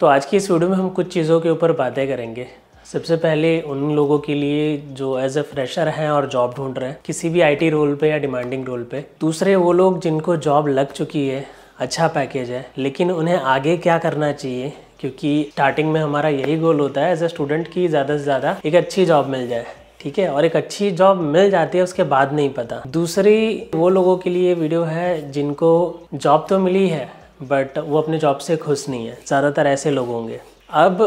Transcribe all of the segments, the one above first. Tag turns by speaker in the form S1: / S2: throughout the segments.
S1: तो आज की इस वीडियो में हम कुछ चीज़ों के ऊपर बातें करेंगे सबसे पहले उन लोगों के लिए जो एज ए फ्रेशर हैं और जॉब ढूंढ रहे हैं किसी भी आईटी रोल पे या डिमांडिंग रोल पे दूसरे वो लोग जिनको जॉब लग चुकी है अच्छा पैकेज है लेकिन उन्हें आगे क्या करना चाहिए क्योंकि स्टार्टिंग में हमारा यही गोल होता है एज ए स्टूडेंट की ज़्यादा से ज़्यादा एक अच्छी जॉब मिल जाए ठीक है और एक अच्छी जॉब मिल जाती है उसके बाद नहीं पता दूसरी वो लोगों के लिए वीडियो है जिनको जॉब तो मिली है बट वो अपने जॉब से खुश नहीं है ज़्यादातर ऐसे लोग होंगे अब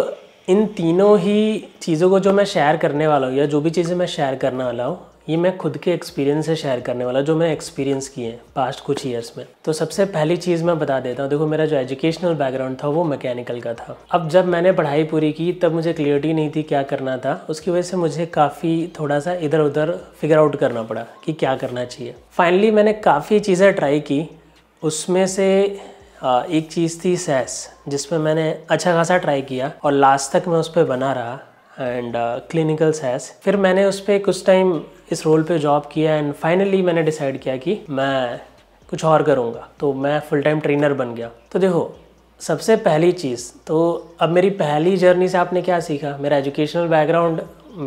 S1: इन तीनों ही चीज़ों को जो मैं शेयर करने वाला हूँ या जो भी चीज़ें मैं शेयर करने वाला हूँ ये मैं खुद के एक्सपीरियंस से शेयर करने वाला जो मैं एक्सपीरियंस किए हैं पास्ट कुछ ईयर्स में तो सबसे पहली चीज़ मैं बता देता हूँ देखो मेरा जो एजुकेशनल बैकग्राउंड था वो मैकेनिकल का था अब जब मैंने पढ़ाई पूरी की तब मुझे क्लियरिटी नहीं थी क्या करना था उसकी वजह से मुझे काफ़ी थोड़ा सा इधर उधर फिगर आउट करना पड़ा कि क्या करना चाहिए फाइनली मैंने काफ़ी चीज़ें ट्राई की उसमें से एक चीज़ थी सैस जिसमें मैंने अच्छा खासा ट्राई किया और लास्ट तक मैं उस पर बना रहा एंड क्लिनिकल सैस फिर मैंने उस पर कुछ टाइम इस रोल पे जॉब किया एंड फाइनली मैंने डिसाइड किया कि मैं कुछ और करूँगा तो मैं फुल टाइम ट्रेनर बन गया तो देखो सबसे पहली चीज़ तो अब मेरी पहली जर्नी से आपने क्या सीखा मेरा एजुकेशनल बैकग्राउंड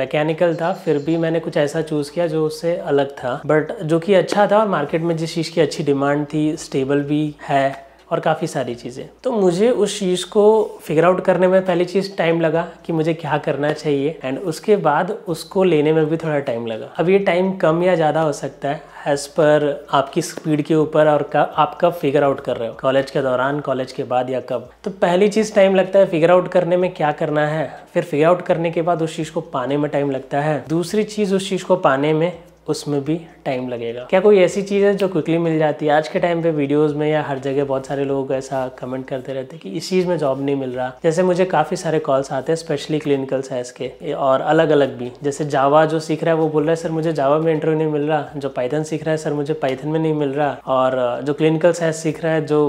S1: मैकेनिकल था फिर भी मैंने कुछ ऐसा चूज़ किया जो उससे अलग था बट जो कि अच्छा था और मार्केट में जिस चीज़ की अच्छी डिमांड थी स्टेबल भी है और काफ़ी सारी चीज़ें तो मुझे उस चीज़ को फिगर आउट करने में पहली चीज़ टाइम लगा कि मुझे क्या करना चाहिए एंड उसके बाद उसको लेने में भी थोड़ा टाइम लगा अब ये टाइम कम या ज़्यादा हो सकता है एज पर आपकी स्पीड के ऊपर और कब आप कब फिगर आउट कर रहे हो कॉलेज के दौरान कॉलेज के बाद या कब तो पहली चीज़ टाइम लगता है फिगर आउट करने में क्या करना है फिर फिगर आउट करने के बाद उस चीज़ को पाने में टाइम लगता है दूसरी चीज़ उस चीज़ को पाने में उसमें भी टाइम लगेगा क्या कोई ऐसी चीज़ है जो क्विकली मिल जाती है आज के टाइम पे वीडियोस में या हर जगह बहुत सारे लोग ऐसा कमेंट करते रहते हैं कि इस चीज़ में जॉब नहीं मिल रहा जैसे मुझे काफ़ी सारे कॉल्स आते हैं स्पेशली क्लिनिकल साइंस के और अलग अलग भी जैसे जावा जो सीख रहा है वो बोल रहा है सर मुझे जावा में इंटरव्यू नहीं मिल रहा जो पाइथन सीख रहा है सर मुझे पाइथन में नहीं मिल रहा और जो क्लिनिकल साइंस सीख रहा है जो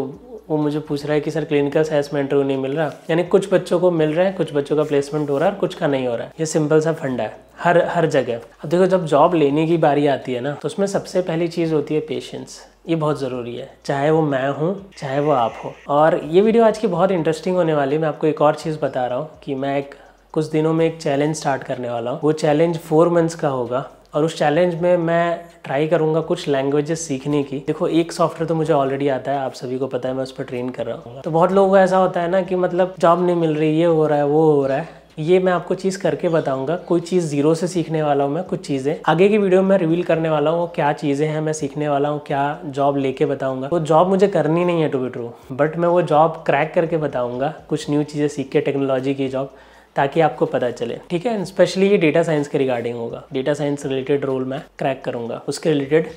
S1: वो मुझे पूछ रहा है कि सर क्लिनिकल साइंस में इंटरव्यू नहीं मिल रहा यानी कुछ बच्चों को मिल रहा है कुछ बच्चों का प्लेसमेंट हो रहा है और कुछ का नहीं हो रहा है ये सिंपल सा फंडा है हर हर जगह अब देखो जब जॉब लेने की बारी आती है ना तो उसमें सबसे पहली चीज़ होती है पेशेंस ये बहुत ज़रूरी है चाहे वो मैं हूँ चाहे वो आप हो और ये वीडियो आज की बहुत इंटरेस्टिंग होने वाली है मैं आपको एक और चीज़ बता रहा हूँ कि मैं एक कुछ दिनों में एक चैलेंज स्टार्ट करने वाला हूँ वो चैलेंज फोर मंथ्स का होगा और उस चैलेंज में मैं ट्राई करूंगा कुछ लैंग्वेजेस सीखने की देखो एक सॉफ्टवेयर तो मुझे ऑलरेडी आता है आप सभी को पता है मैं उस पर ट्रेन कर रहा हूँ तो बहुत लोगों को ऐसा होता है ना कि मतलब जॉब नहीं मिल रही ये हो रहा है वो हो रहा है ये मैं आपको चीज़ करके बताऊंगा कोई चीज़ जीरो से सीखने वाला हूँ मैं कुछ चीज़ें आगे की वीडियो में रिवील करने वाला हूँ क्या चीज़ें हैं मैं सीखने वाला हूँ क्या जॉब लेके बताऊंगा वो जॉब मुझे करनी नहीं है टू बी ट्रू बट मैं वो जॉब क्रैक करके बताऊंगा कुछ न्यू चीज़ें सीख के टेक्नोलॉजी की जॉब ताकि आपको पता चले ठीक है स्पेशली ये डेटा साइंस के रिगार्डिंग होगा डेटा साइंस रिलेटेड रोल मैं क्रैक करूँगा उसके रिलेटेड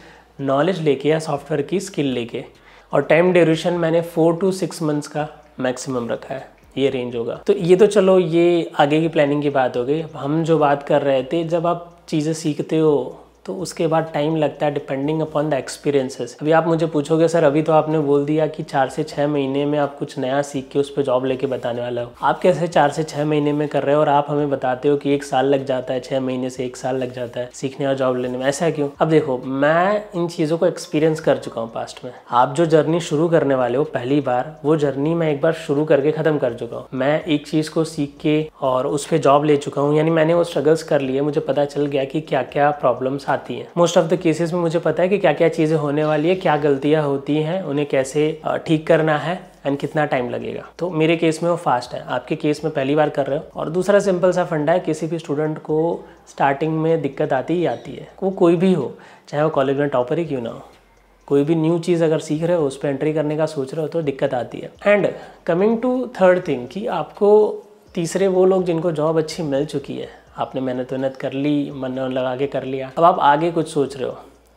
S1: नॉलेज लेके या सॉफ्टवेयर की स्किल लेके और टाइम ड्यूरेशन मैंने फोर टू सिक्स मंथ्स का मैक्सिमम रखा है ये रेंज होगा तो ये तो चलो ये आगे की प्लानिंग की बात हो गई हम जो बात कर रहे थे जब आप चीज़ें सीखते हो तो उसके बाद टाइम लगता है डिपेंडिंग अपॉन द एक्सपीरियंसेस अभी आप मुझे पूछोगे सर अभी तो आपने बोल दिया कि चार से छः महीने में आप कुछ नया सीख के उस पर जॉब लेके बताने वाला हो आप कैसे चार से छः महीने में कर रहे हो और आप हमें बताते हो कि एक साल लग जाता है छः महीने से एक साल लग जाता है सीखने और जॉब लेने में ऐसा क्यों अब देखो मैं इन चीज़ों को एक्सपीरियंस कर चुका हूँ पास्ट में आप जो जर्नी शुरू करने वाले हो पहली बार वो जर्नी मैं एक बार शुरू करके ख़त्म कर चुका हूँ मैं एक चीज़ को सीख के और उस पर जॉब ले चुका हूँ यानी मैंने वो स्ट्रगल्स कर लिए मुझे पता चल गया कि क्या क्या प्रॉब्लम्स आती हैं मोस्ट ऑफ द केसेस में मुझे पता है कि क्या क्या चीज़ें होने वाली है क्या गलतियाँ होती हैं उन्हें कैसे ठीक करना है एंड कितना टाइम लगेगा तो मेरे केस में वो फास्ट है आपके केस में पहली बार कर रहे हो और दूसरा सिंपल सा फंडा है किसी भी स्टूडेंट को स्टार्टिंग में दिक्कत आती ही आती है वो कोई भी हो चाहे वो कॉलेज में टॉपर ही क्यों ना हो कोई भी न्यू चीज़ अगर सीख रहे हो उस पर एंट्री करने का सोच रहे हो तो दिक्कत आती है and coming to third thing कि आपको तीसरे वो लोग जिनको जॉब अच्छी मिल चुकी है आपने मेहनत वहनत कर ली मन लगा के कर लिया अब आप आगे कुछ सोच रहे हो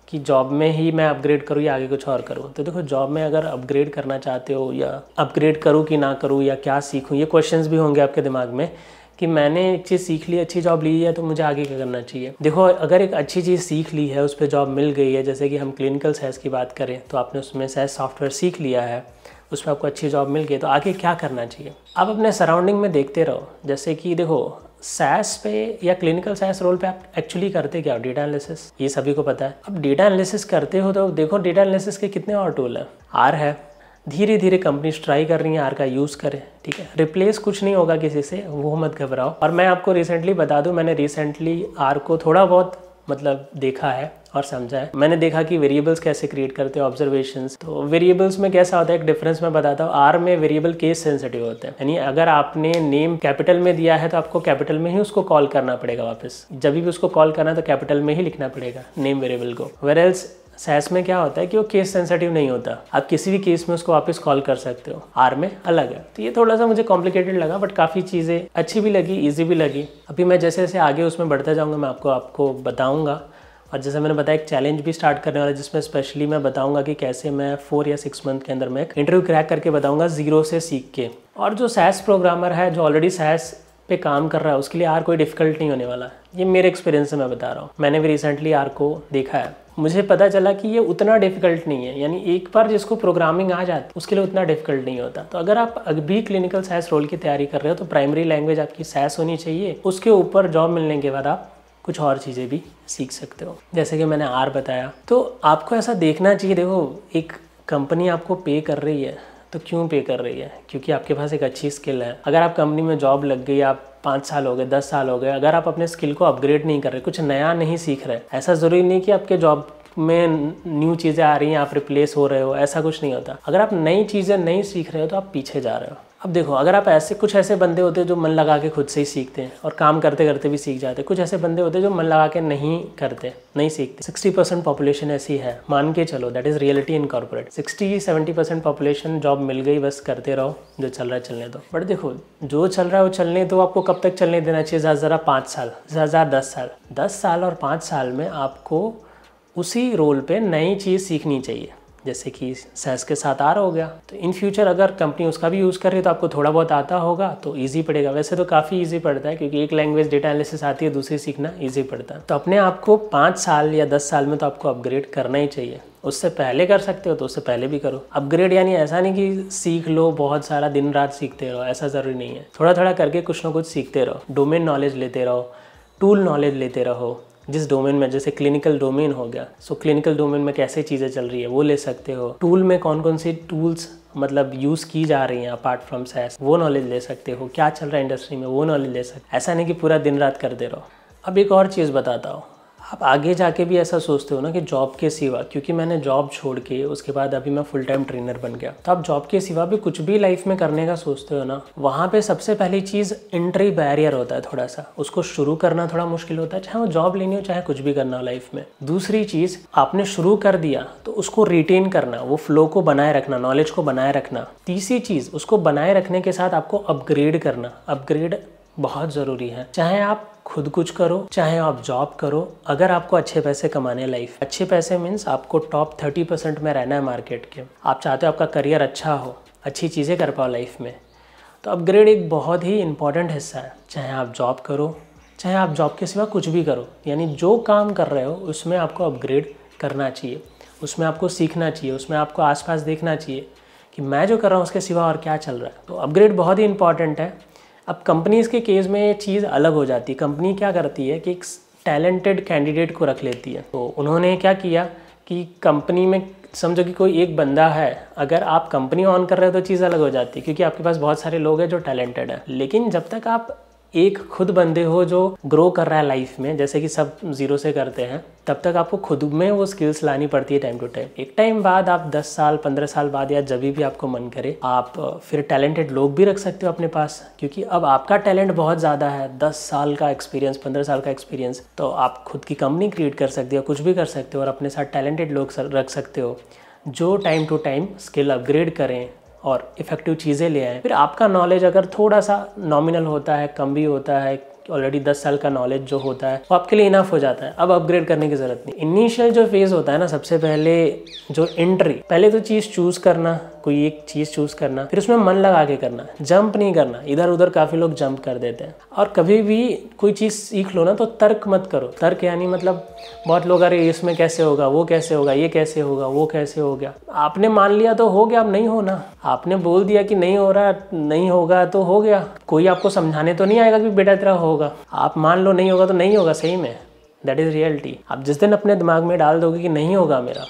S1: कि जॉब में ही मैं अपग्रेड करूँ या आगे कुछ और करूँ तो देखो जॉब में अगर अपग्रेड करना चाहते हो या अपग्रेड करूँ कि ना करूँ या क्या सीखूँ ये क्वेश्चन भी होंगे आपके दिमाग में कि मैंने एक चीज़ सीख ली अच्छी जॉब ली है तो मुझे आगे क्या करना चाहिए देखो अगर एक अच्छी चीज़ सीख ली है उस पर जॉब मिल गई है जैसे कि हम क्लिनिकल सेस की बात करें तो आपने उसमें सेस सॉफ्टवेयर सीख लिया है उस पर आपको अच्छी जॉब मिल गई तो आगे क्या करना चाहिए आप अपने सराउंडिंग में देखते रहो जैसे कि देखो सैस पे या क्लिनिकल साइंस रोल पे आप एक्चुअली करते क्या हो डेटा एनालिसिस ये सभी को पता है अब डेटा एनालिसिस करते हो तो देखो डेटा एनालिसिस के कितने और टूल हैं आर है धीरे धीरे कंपनीज ट्राई कर रही हैं आर का यूज़ करें ठीक है रिप्लेस कुछ नहीं होगा किसी से वो मत घबराओ और मैं आपको रिसेंटली बता दूं मैंने रिसेंटली आर को थोड़ा बहुत मतलब देखा है और समझा है मैंने देखा कि वेरिएबल्स कैसे क्रिएट करते हैं ऑब्जर्वेशन तो वेरिएबल्स में कैसा होता है एक डिफरेंस मैं बताता हूँ आर में वेरिएबल केस सेंसिटिव होते हैं यानी अगर आपने नेम कैपिटल में दिया है तो आपको कैपिटल में ही उसको कॉल करना पड़ेगा वापस जब भी उसको कॉल करना है तो कैपिटल में ही लिखना पड़ेगा नेम वेरिएबल को वेर एल्स सैस में क्या होता है कि वो केस सेंसिटिव नहीं होता आप किसी भी केस में उसको वापस कॉल कर सकते हो आर में अलग है तो ये थोड़ा सा मुझे कॉम्प्लिकेटेड लगा बट काफ़ी चीज़ें अच्छी भी लगी इजी भी लगी अभी मैं जैसे जैसे आगे उसमें बढ़ता जाऊँगा मैं आपको आपको बताऊँगा और जैसे मैंने बताया एक चैलेंज भी स्टार्ट करने वाला जिसमें स्पेशली मैं बताऊंगा कि कैसे मैं फोर या सिक्स मंथ के अंदर मैं इंटरव्यू क्रैक करके बताऊंगा जीरो से सीख के और जो सैस प्रोग्रामर है जो ऑलरेडी सैस पे काम कर रहा है उसके लिए आर कोई डिफिकल्ट नहीं होने वाला है ये मेरे एक्सपीरियंस से मैं बता रहा हूँ मैंने भी रिसेंटली आर को देखा है मुझे पता चला कि ये उतना डिफिकल्ट नहीं है यानी एक बार जिसको प्रोग्रामिंग आ जाती उसके लिए उतना डिफिकल्ट नहीं होता तो अगर आप अभी क्लिनिकल सैस रोल की तैयारी कर रहे हो तो प्राइमरी लैंग्वेज आपकी सैस होनी चाहिए उसके ऊपर जॉब मिलने के बाद आप कुछ और चीज़ें भी सीख सकते हो जैसे कि मैंने आर बताया तो आपको ऐसा देखना चाहिए देखो एक कंपनी आपको पे कर रही है तो क्यों पे कर रही है क्योंकि आपके पास एक अच्छी स्किल है अगर आप कंपनी में जॉब लग गई आप पाँच साल हो गए दस साल हो गए अगर आप अपने स्किल को अपग्रेड नहीं कर रहे कुछ नया नहीं सीख रहे ऐसा ज़रूरी नहीं कि आपके जॉब में न्यू चीज़ें आ रही हैं आप रिप्लेस हो रहे हो ऐसा कुछ नहीं होता अगर आप नई चीज़ें नहीं सीख रहे हो तो आप पीछे जा रहे हो अब देखो अगर आप ऐसे कुछ ऐसे बंदे होते हैं जो मन लगा के खुद से ही सीखते हैं और काम करते करते भी सीख जाते हैं कुछ ऐसे बंदे होते हैं जो मन लगा के नहीं करते नहीं सीखते सिक्सटी परसेंट पॉपुलेशन ऐसी है मान के चलो that is reality in corporate sixty seventy percent population job मिल गई बस करते रहो जो चल रहा है चलने दो बट देखो जो चल रहा है वो चलने दो आपको कब तक चलने देना चाहिए ज़्यादा ज़रा पाँच साल ज़्यादा ज़्यादा दस साल दस साल और पाँच साल में आपको उसी रोल पर नई चीज़ सीखनी चाहिए जैसे कि सहज के साथ आर हो गया तो इन फ्यूचर अगर कंपनी उसका भी यूज़ कर रही है तो आपको थोड़ा बहुत आता होगा तो ईजी पड़ेगा वैसे तो काफ़ी ईजी पड़ता है क्योंकि एक लैंग्वेज डेटा एनालिसिस आती है दूसरी सीखना ईजी पड़ता है तो अपने आप को पाँच साल या दस साल में तो आपको अपग्रेड करना ही चाहिए उससे पहले कर सकते हो तो उससे पहले भी करो अपग्रेड यानी ऐसा नहीं कि सीख लो बहुत सारा दिन रात सीखते रहो ऐसा ज़रूरी नहीं है थोड़ा थोड़ा करके कुछ ना कुछ सीखते रहो डोमेन नॉलेज लेते रहो टूल नॉलेज लेते रहो जिस डोमेन में जैसे क्लिनिकल डोमेन हो गया सो क्लिनिकल डोमेन में कैसे चीज़ें चल रही है वो ले सकते हो टूल में कौन कौन सी टूल्स मतलब यूज़ की जा रही हैं अपार्ट फ्रॉम सैस वो नॉलेज ले सकते हो क्या चल रहा है इंडस्ट्री में वो नॉलेज ले सकते ऐसा नहीं कि पूरा दिन रात कर दे रहो अब एक और चीज़ बताता हूँ आप आगे जाके भी ऐसा सोचते हो ना कि जॉब के सिवा क्योंकि मैंने जॉब छोड़ के उसके बाद अभी मैं फुल टाइम ट्रेनर बन गया तो आप जॉब के सिवा भी कुछ भी लाइफ में करने का सोचते हो ना वहाँ पे सबसे पहली चीज़ एंट्री बैरियर होता है थोड़ा सा उसको शुरू करना थोड़ा मुश्किल होता है चाहे वो जॉब लेनी हो चाहे कुछ भी करना हो लाइफ में दूसरी चीज़ आपने शुरू कर दिया तो उसको रिटेन करना वो फ्लो को बनाए रखना नॉलेज को बनाए रखना तीसरी चीज़ उसको बनाए रखने के साथ आपको अपग्रेड करना अपग्रेड बहुत ज़रूरी है चाहे आप खुद कुछ करो चाहे आप जॉब करो अगर आपको अच्छे पैसे कमाने लाइफ अच्छे पैसे मीन्स आपको टॉप थर्टी परसेंट में रहना है मार्केट के आप चाहते हो आपका करियर अच्छा हो अच्छी चीज़ें कर पाओ लाइफ में तो अपग्रेड एक बहुत ही इंपॉर्टेंट हिस्सा है चाहे आप जॉब करो चाहे आप जॉब के सिवा कुछ भी करो यानी जो काम कर रहे हो उसमें आपको अपग्रेड करना चाहिए उसमें आपको सीखना चाहिए उसमें आपको आसपास देखना चाहिए कि मैं जो कर रहा हूँ उसके सिवा और क्या चल रहा है तो अपग्रेड बहुत ही इंपॉर्टेंट है अब कंपनीज़ के केस में चीज़ अलग हो जाती है कंपनी क्या करती है कि एक टैलेंटेड कैंडिडेट को रख लेती है तो उन्होंने क्या किया कि कंपनी में समझो कि कोई एक बंदा है अगर आप कंपनी ऑन कर रहे हो तो चीज़ अलग हो जाती है क्योंकि आपके पास बहुत सारे लोग हैं जो टैलेंटेड हैं लेकिन जब तक आप एक खुद बंदे हो जो ग्रो कर रहा है लाइफ में जैसे कि सब जीरो से करते हैं तब तक आपको खुद में वो स्किल्स लानी पड़ती है टाइम टू टाइम एक टाइम बाद आप 10 साल 15 साल बाद या जब भी आपको मन करे आप फिर टैलेंटेड लोग भी रख सकते हो अपने पास क्योंकि अब आपका टैलेंट बहुत ज़्यादा है 10 साल का एक्सपीरियंस 15 साल का एक्सपीरियंस तो आप खुद की कंपनी क्रिएट कर सकते हो कुछ भी कर सकते हो और अपने साथ टैलेंटेड लोग रख सकते हो जो time to time skill upgrade करें और इफ़ेक्टिव चीज़ें ले आएँ फिर आपका नॉलेज अगर थोड़ा सा नॉमिनल होता है कम भी होता है ऑलरेडी दस साल का नॉलेज जो होता है वो आपके लिए इनफ हो जाता है अब अपग्रेड करने की जरूरत नहीं इनिशियल जो फेज होता है ना सबसे पहले जो एंट्री पहले तो चीज़ चूज़ करना कोई एक चीज़ चूज़ करना फिर उसमें मन लगा के करना जंप नहीं करना इधर उधर काफ़ी लोग जंप कर देते हैं और कभी भी कोई चीज़ सीख लो ना तो तर्क मत करो तर्क यानी मतलब बहुत लोग अरे इसमें कैसे होगा वो कैसे होगा ये कैसे होगा वो कैसे हो गया आपने मान लिया तो हो गया अब नहीं होना आपने बोल दिया कि नहीं हो रहा नहीं होगा तो हो गया कोई आपको समझाने तो नहीं आएगा कि बेटा तेरा हो होगा आप मान लो नहीं होगा तो नहीं होगा सही में दैट इज़ रियलिटी आप जिस दिन अपने दिमाग में डाल दोगे कि नहीं होगा मेरा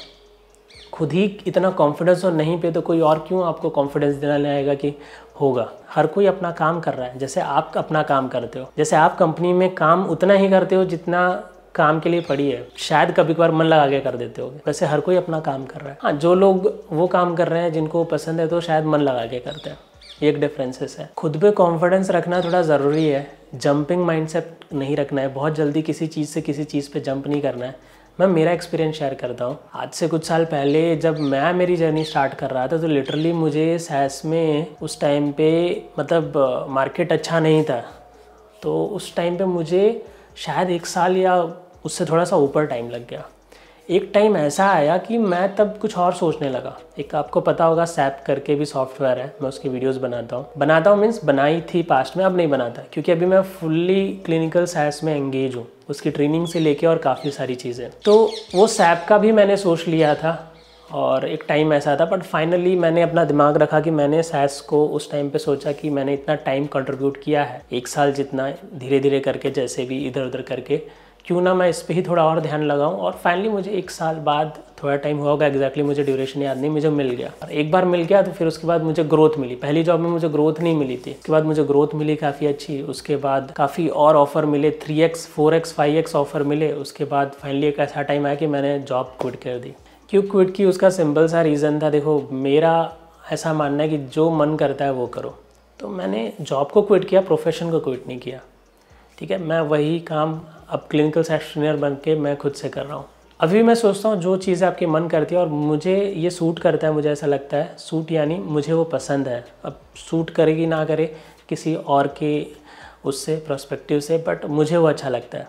S1: खुद ही इतना कॉन्फिडेंस और नहीं पे तो कोई और क्यों आपको कॉन्फिडेंस देना आएगा कि होगा हर कोई अपना काम कर रहा है जैसे आप अपना काम करते हो जैसे आप कंपनी में काम उतना ही करते हो जितना काम के लिए पड़ी है शायद कभी कभार मन लगा के कर देते हो वैसे हर कोई अपना काम कर रहा है हाँ जो लोग वो काम कर रहे हैं जिनको पसंद है तो शायद मन लगा के करते हैं ये एक डिफरेंसेस है खुद पे कॉन्फिडेंस रखना थोड़ा ज़रूरी है जंपिंग माइंडसेट नहीं रखना है बहुत जल्दी किसी चीज़ से किसी चीज़ पे जंप नहीं करना है मैं मेरा एक्सपीरियंस शेयर करता हूँ आज से कुछ साल पहले जब मैं मेरी जर्नी स्टार्ट कर रहा था तो लिटरली मुझे सैस में उस टाइम पे मतलब मार्केट अच्छा नहीं था तो उस टाइम पे मुझे शायद एक साल या उससे थोड़ा सा ऊपर टाइम लग गया एक टाइम ऐसा आया कि मैं तब कुछ और सोचने लगा एक आपको पता होगा सैप करके भी सॉफ्टवेयर है मैं उसकी वीडियोस बनाता हूँ बनाता हूँ मीन्स बनाई थी पास्ट में अब नहीं बनाता क्योंकि अभी मैं फुल्ली क्लिनिकल साइंस में एंगेज हूँ उसकी ट्रेनिंग से लेके और काफ़ी सारी चीज़ें तो वो सैप का भी मैंने सोच लिया था और एक टाइम ऐसा था बट फाइनली मैंने अपना दिमाग रखा कि मैंने सैस को उस टाइम पे सोचा कि मैंने इतना टाइम कंट्रीब्यूट किया है एक साल जितना धीरे धीरे करके जैसे भी इधर उधर करके क्यों ना मैं इस पर ही थोड़ा और ध्यान लगाऊं और फाइनली मुझे एक साल बाद थोड़ा टाइम हुआ होगा एग्जैक्टली मुझे ड्यूरेशन याद नहीं मुझे मिल गया और एक बार मिल गया तो फिर उसके बाद मुझे ग्रोथ मिली पहली जॉब में मुझे ग्रोथ नहीं मिली थी उसके बाद मुझे ग्रोथ मिली काफ़ी अच्छी उसके बाद काफ़ी और ऑफर मिले three x four x five x offer मिले उसके बाद फाइनली एक ऐसा टाइम आया कि मैंने जॉब क्विट कर दी क्यों क्विट की उसका सिंपल सा रीज़न था देखो मेरा ऐसा मानना है कि जो मन करता है वो करो तो मैंने जॉब को क्विट किया प्रोफेशन को क्विट नहीं किया ठीक है मैं वही काम अब क्लिनिकल साइट बन के मैं खुद से कर रहा हूँ अभी मैं सोचता हूँ जो चीज़ें आपके मन करती है और मुझे ये सूट करता है मुझे ऐसा लगता है सूट यानी मुझे वो पसंद है अब सूट करेगी ना करे किसी और के उससे प्रोस्पेक्टिव से बट मुझे वो अच्छा लगता है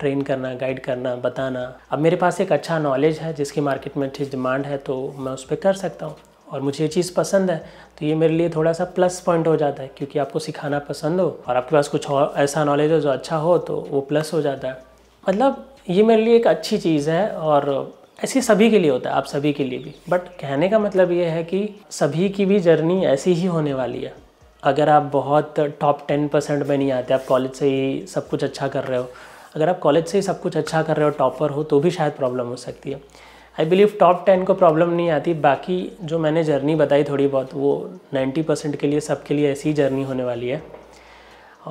S1: ट्रेन करना गाइड करना बताना अब मेरे पास एक अच्छा नॉलेज है जिसकी मार्केट में अच्छी डिमांड है तो मैं उस पर कर सकता हूँ और मुझे ये चीज़ पसंद है तो ये मेरे लिए थोड़ा सा प्लस पॉइंट हो जाता है क्योंकि आपको सिखाना पसंद हो और आपके पास कुछ और ऐसा नॉलेज हो जो अच्छा हो तो वो प्लस हो जाता है मतलब ये मेरे लिए एक अच्छी चीज़ है और ऐसे सभी के लिए होता है आप सभी के लिए भी बट कहने का मतलब ये है कि सभी की भी जर्नी ऐसी ही होने वाली है अगर आप बहुत टॉप टेन परसेंट में नहीं आते आप कॉलेज से ही सब कुछ अच्छा कर रहे हो अगर आप कॉलेज से ही सब कुछ अच्छा कर रहे हो टॉपर हो तो भी शायद प्रॉब्लम हो सकती है आई बिलीव टॉप टेन को प्रॉब्लम नहीं आती बाकी जो मैंने जर्नी बताई थोड़ी बहुत वो नाइन्टी परसेंट के लिए सबके लिए ऐसी ही जर्नी होने वाली है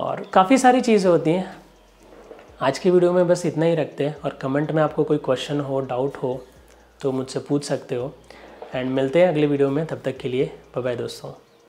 S1: और काफ़ी सारी चीज़ें होती हैं आज की वीडियो में बस इतना ही रखते हैं और कमेंट में आपको कोई क्वेश्चन हो डाउट हो तो मुझसे पूछ सकते हो एंड मिलते हैं अगले वीडियो में तब तक के लिए बाय दोस्तों